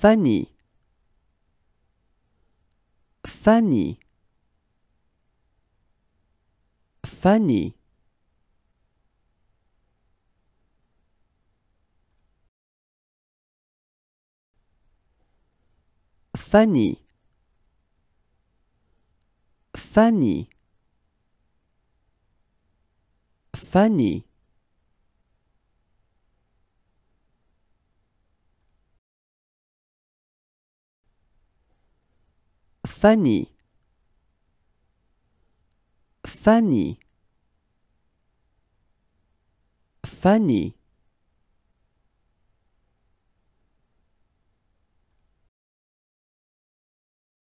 funny funny funny funny funny funny funny funny funny